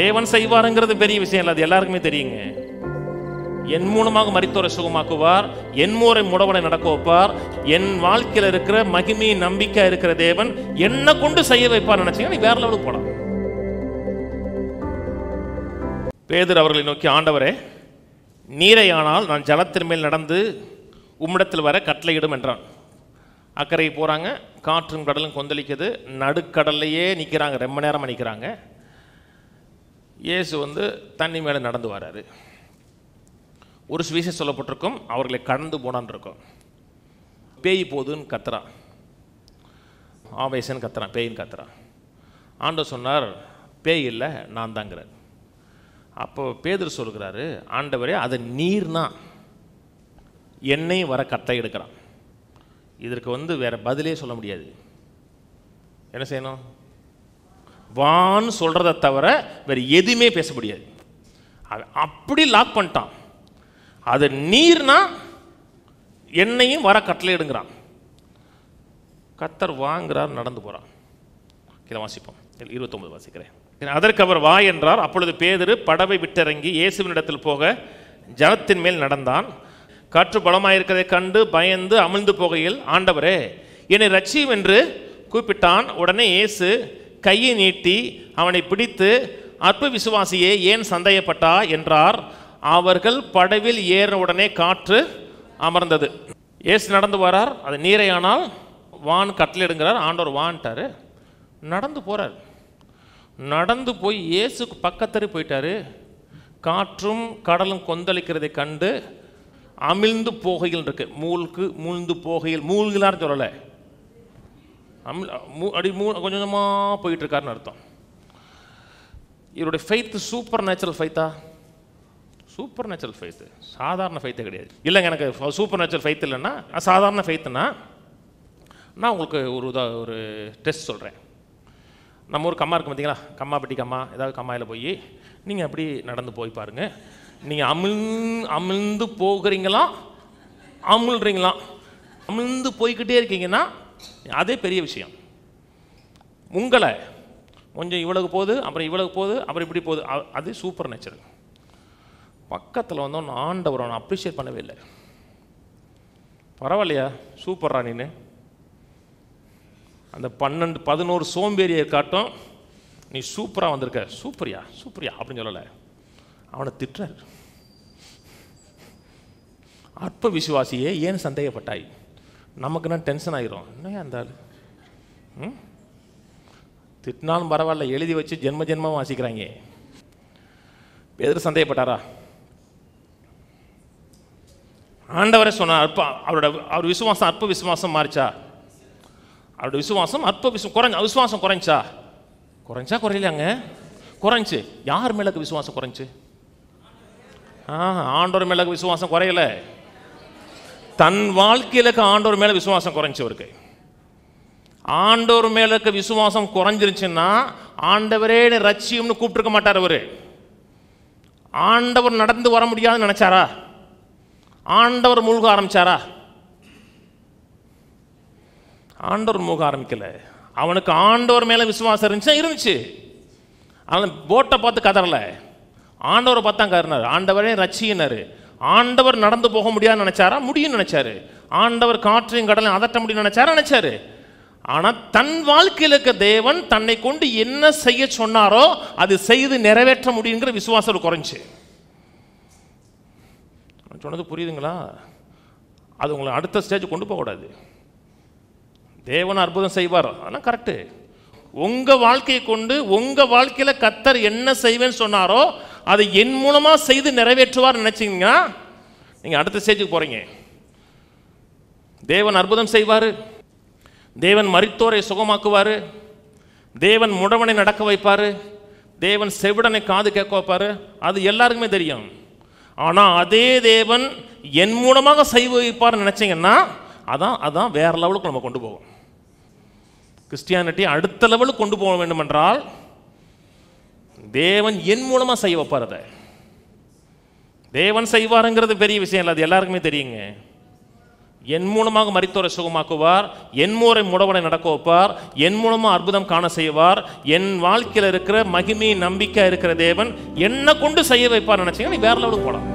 தேவன் செய்வாருங்கிறது பெரிய விஷயம் இல்லை அது எல்லாருக்குமே தெரியுங்க என் மூலமாக மறித்தோரை சுகமாக்குவார் என் மூரை முடவனை நடக்க வைப்பார் என் வாழ்க்கையில் இருக்கிற மகிமை நம்பிக்கை இருக்கிற தேவன் என்னை கொண்டு செய்ய வைப்பார் நினைச்சீங்கன்னா நீ வேற லெவலுக்கு போடலாம் பேதர் அவர்களை நோக்கி ஆண்டவரே நீரையானால் நான் ஜலத்தின் மேல் நடந்து உம்மிடத்தில் வர கட்டளையிடும் என்றான் அக்கறை போகிறாங்க காற்றும் கடலும் கொந்தளிக்குது நடுக்கடல்லையே நிற்கிறாங்க ரொம்ப நேரமாக நிற்கிறாங்க இயேசு வந்து தண்ணி மேலே நடந்து வராரு ஒரு சுவிசேஷம் சொல்லப்பட்டிருக்கும் அவர்களை கடந்து போனான் இருக்கும் பேய் போதுன்னு கத்துறான் ஆவேசன் கத்துறான் பேயின்னு கத்துறான் ஆண்டவர் சொன்னார் பேய் இல்லை நான் தாங்கிறார் அப்போ பேதர் சொல்கிறாரு ஆண்டவரே அது நீர்னா என்னை வர கட்டை எடுக்கிறான் இதற்கு வந்து வேறு பதிலே சொல்ல முடியாது என்ன செய்யணும் வான்னு சொல்கிறத தவிர வேறு எதுவுமே பேச முடியாது அது அப்படி லாக் பண்ணிட்டான் அது நீர்னா என்னையும் வர கட்டளை எடுங்கிறான் கத்தர் வாங்குறார் நடந்து போகிறான் இதை வாசிப்போம் இருபத்தொம்பது வாசிக்கிறேன் அதற்கு அவர் வா என்றார் அப்பொழுது பேதரு படவை விட்டிறங்கி இடத்தில் போக ஜனத்தின் மேல் நடந்தான் காற்று பலமாயிருக்கிறதை கண்டு பயந்து அமிழ்ந்து போகையில் ஆண்டவரே என்னை ரட்சியும் என்று கூப்பிட்டான் உடனே இயேசு கையை நீட்டி அவனை பிடித்து அற்பு விசுவாசியே ஏன் சந்தேகப்பட்டா என்றார் அவர்கள் படவில் ஏறின உடனே காற்று அமர்ந்தது ஏசு நடந்து வரார் அது நீரையானால் வான் கட்டளிடுங்கிறார் ஆண்டோர் வான்ட்டார் நடந்து போகிறார் நடந்து போய் இயேசுக்கு பக்கத்தரு போயிட்டார் காற்றும் கடலும் கொந்தளிக்கிறதை கண்டு அமிழ்ந்து போகையில் இருக்குது மூழ்கு மூழ்ந்து போகையில் மூழ்கிலான்னு சொல்லலை அம் அடி மூ கொஞ்சம் கொஞ்சமாக போயிட்டுருக்காருன்னு அர்த்தம் இவருடைய ஃபைத்து சூப்பர் நேச்சுரல் ஃபைத்தா சூப்பர் நேச்சுரல் ஃபைத்து சாதாரண ஃபைத்தே கிடையாது இல்லைங்க எனக்கு சூப்பர் நேச்சுரல் ஃபைத் இல்லைன்னா சாதாரண ஃபைத்துனா நான் உங்களுக்கு ஒரு இதாக ஒரு டெஸ்ட் சொல்கிறேன் நம்ம ஒரு கம்மா இருக்கும் பார்த்தீங்களா கம்மா பெட்டி கம்மா ஏதாவது கம்மாயில் போய் நீங்கள் அப்படி நடந்து போய் பாருங்கள் நீங்கள் அமிழ் அமிழ்ந்து போகிறீங்களா அமிழ்றீங்களா அமிழ்ந்து போய்கிட்டே இருக்கீங்கன்னா அதே பெரிய விஷயம் உங்களை கொஞ்சம் இவ்வளவு போகுது அப்புறம் இவ்வளவு போகுது அப்புறம் இப்படி போகுது அது சூப்பர் நேச்சர் பக்கத்தில் வந்து ஒன்று ஆண்டவர் ஒன்று அப்ரிஷியேட் பண்ணவே இல்லை பரவாயில்லையா சூப்பர்ரா நீனு அந்த பன்னெண்டு பதினோரு சோம்பேறியை காட்டும் நீ சூப்பராக வந்திருக்க சூப்பரியா சூப்பரியா அப்படின்னு சொல்லலை அவனை திட்டுறாரு அற்ப விசுவாசியே ஏன் சந்தேகப்பட்டாய் நமக்குன்னா டென்ஷன் ஆகிரும் என்ன அந்த ஆள் ம் திட்டினாலும் பரவாயில்ல எழுதி வச்சு ஜென்ம ஜென்மம் வாசிக்கிறாங்க எதிர சந்தேகப்பட்டாரா ஆண்டவரே சொன்னார் அற்ப அவரோட அவர் விசுவாசம் அற்ப விசுவாசம் மாறிச்சா அவரோட விசுவாசம் அற்ப விசுவம் குறைஞ்ச விசுவாசம் குறைஞ்சா குறைஞ்சா குறையிலாங்க குறைஞ்சி யார் மேலக்கு விசுவாசம் குறைஞ்சி ஆ ஆண்டோர் மேலக்கு விசுவாசம் குறையலை தன் வாழ்க்கையில் இருக்க ஆண்டவர் மேலே விசுவாசம் குறைஞ்சவருக்கு ஆண்டவர் மேலே இருக்க விசுவாசம் குறைஞ்சிருச்சுன்னா ஆண்டவரே ரட்சியம்னு கூப்பிட்டுருக்க மாட்டார் அவர் ஆண்டவர் நடந்து வர முடியாதுன்னு நினச்சாரா ஆண்டவர் மூழ்க ஆரம்பிச்சாரா ஆண்டவர் மூக ஆரம்பிக்கல அவனுக்கு ஆண்டவர் மேலே விசுவாசம் இருந்துச்சு இருந்துச்சு அவன் போட்டை பார்த்து கதறல ஆண்டவரை பார்த்தா கருனார் ஆண்டவரே ரச்சியினாரு ஆண்டவர் நடந்து போக முடியாது நினச்சாரா முடியும்னு நினச்சாரு ஆண்டவர் காற்றையும் கடலையும் அதட்ட முடியும்னு நினைச்சாரா நினைச்சாரு ஆனால் தன் வாழ்க்கையில் இருக்க தேவன் தன்னை கொண்டு என்ன செய்ய சொன்னாரோ அது செய்து நிறைவேற்ற முடியுங்கிற விசுவாசம் குறைஞ்சு சொன்னது புரியுதுங்களா அது உங்களை அடுத்த ஸ்டேஜ் கொண்டு போகக்கூடாது தேவன் அற்புதம் செய்வார் அதெல்லாம் கரெக்டு உங்கள் வாழ்க்கையை கொண்டு உங்கள் வாழ்க்கையில் கத்தர் என்ன செய்வேன்னு சொன்னாரோ அதை என் மூலமாக செய்து நிறைவேற்றுவார் நினச்சிங்கன்னா நீங்கள் அடுத்த ஸ்டேஜுக்கு போகிறீங்க தேவன் அற்புதம் செய்வார் தேவன் மறித்தோரை சுகமாக்குவார் தேவன் முடவனை நடக்க வைப்பார் தேவன் செவிடனை காது கேட்க வைப்பார் அது எல்லாருக்குமே தெரியும் ஆனால் அதே தேவன் என் மூலமாக செய்வ வைப்பார்னு நினச்சிங்கன்னா அதான் அதான் வேறு லெவலுக்கு நம்ம கொண்டு போவோம் கிறிஸ்டியானிட்டி அடுத்த லெவலுக்கு கொண்டு போக வேண்டுமென்றால் தேவன் என் மூலமாக செய்ய வைப்பார் அதை தேவன் செய்வாருங்கிறது பெரிய விஷயம் இல்லை அது எல்லாருக்குமே தெரியுங்க என் மூலமாக மறித்தோரை சுகமாக்குவார் என் மூரை முடவனை நடக்க வைப்பார் என் மூலமாக அற்புதம் காண செய்வார் என் வாழ்க்கையில் இருக்கிற மகிமை நம்பிக்கை இருக்கிற தேவன் என்னை கொண்டு செய்ய வைப்பார் நினைச்சீங்கன்னா நீ வேற லெவலுக்கு போகலாம்